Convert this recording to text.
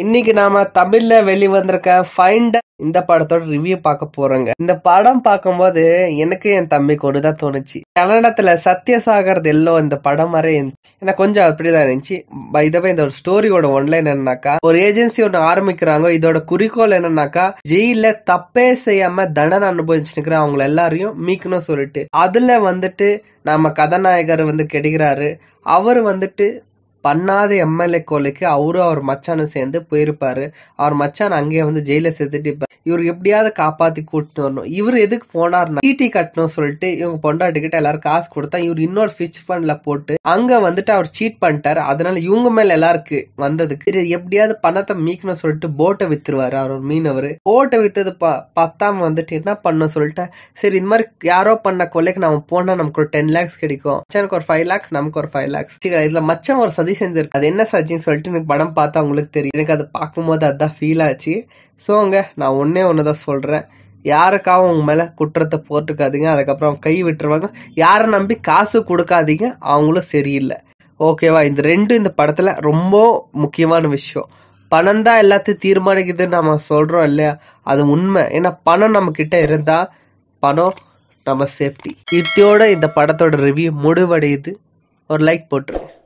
இன்னைக்கு நாம தமிழ்ல வெளிவந்திருக்க ஃபைண்ட் இந்த படத்தோட ரிவ்யூ பார்க்க போறோங்க இந்த படம் பார்க்கும்போது எனக்கு என் தம்பி தான் தோணுச்சு கன்னடத்துல சத்தியசாகர் எல்லோ இந்த படம் மாதிரி எனக்கு கொஞ்சம் அப்படிதான் இருந்துச்சு இதவே இந்த ஒரு ஸ்டோரியோட ஒன்ல என்னன்னாக்கா ஒரு ஏஜென்சி ஒன்று ஆரம்பிக்கிறாங்க இதோட குறிக்கோள் என்னன்னாக்கா ஜெயில தப்பே செய்யாம தண்டனை அனுபவிச்சுருக்கிற அவங்க எல்லாரையும் மீக்கணும் சொல்லிட்டு அதுல வந்துட்டு நாம கதாநாயகர் வந்து கிடைக்கிறாரு அவர் வந்துட்டு பண்ணாத எம்எல்ஏ கொலைக்கு அவரும் அவர் மச்சானும் சேர்ந்து போயிருப்பாரு. அவர் மச்சான் அங்கேயே வந்து சேர்த்துட்டு செத்துட்டு இவர் எப்படியாவது காப்பாத்தி கூட்டு வரணும் இவர் எதுக்கு போனார்னா டிடி கட்டணும் சொல்லிட்டு இவங்க பொண்டாட்டிக்கிட்ட எல்லாரும் காசு கொடுத்தா இவர் இன்னொரு ஃபிச் பண்ட்ல போட்டு அங்க வந்துட்டு அவர் சீட் பண்ணிட்டாரு அதனால இவங்க மேல எல்லாருக்கு வந்ததுக்கு எப்படியாவது பணத்தை மீக்கணும் சொல்லிட்டு போட்டை வித்துருவாரு அவர் மீனவர் போட்டை வித்தது பத்தாம வந்துட்டு என்ன பண்ணும் சொல்லிட்டு சரி இந்த மாதிரி யாரோ பண்ண கொலைக்கு நம்ம போனா நமக்கு ஒரு டென் லேக்ஸ் கிடைக்கும் எனக்கு ஒரு ஃபைவ் லேக்ஸ் நமக்கு ஒரு ஃபைவ் லேக்ஸ் இதுல மச்சம் ஒரு சதி செஞ்சிருக்கு அது என்ன சஜின்னு சொல்லிட்டு எனக்கு படம் பார்த்தா உங்களுக்கு தெரியும் எனக்கு பார்க்கும் பார்க்கும்போது அதான் ஃபீல் ஆச்சு ஸோங்க நான் ஒன்றே ஒன்று தான் சொல்கிறேன் யாருக்காகவும் உங்க மேல குற்றத்தை போட்டுக்காதீங்க அதுக்கப்புறம் கை விட்டுருவாங்க யாரை நம்பி காசு கொடுக்காதீங்க அவங்களும் சரியில்லை ஓகேவா இந்த ரெண்டு இந்த படத்துல ரொம்ப முக்கியமான விஷயம் பணம் தான் எல்லாத்தையும் தீர்மானிக்குதுன்னு நம்ம சொல்றோம் இல்லையா அது உண்மை ஏன்னா பணம் நம்ம கிட்ட இருந்தா பணம் நம்ம சேஃப்டி இத்தியோட இந்த படத்தோட ரிவ்யூ முடிவடையுது ஒரு லைக் போட்டுருங்க